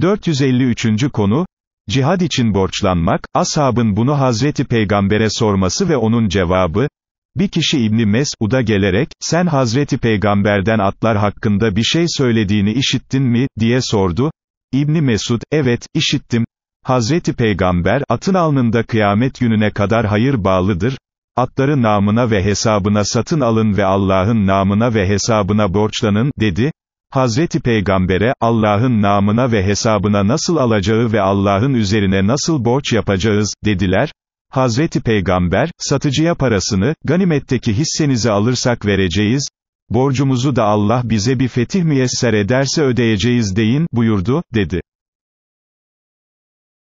453. konu, Cihad için borçlanmak, ashabın bunu Hazreti Peygamber'e sorması ve onun cevabı, bir kişi İbni Mes'ud'a gelerek, sen Hazreti Peygamber'den atlar hakkında bir şey söylediğini işittin mi, diye sordu. İbni Mesud, evet, işittim. Hazreti Peygamber, atın alnında kıyamet gününe kadar hayır bağlıdır, atları namına ve hesabına satın alın ve Allah'ın namına ve hesabına borçlanın, dedi. Hazreti Peygamber'e, Allah'ın namına ve hesabına nasıl alacağı ve Allah'ın üzerine nasıl borç yapacağız, dediler. Hazreti Peygamber, satıcıya parasını, ganimetteki hissenizi alırsak vereceğiz, borcumuzu da Allah bize bir fetih müyesser ederse ödeyeceğiz deyin, buyurdu, dedi.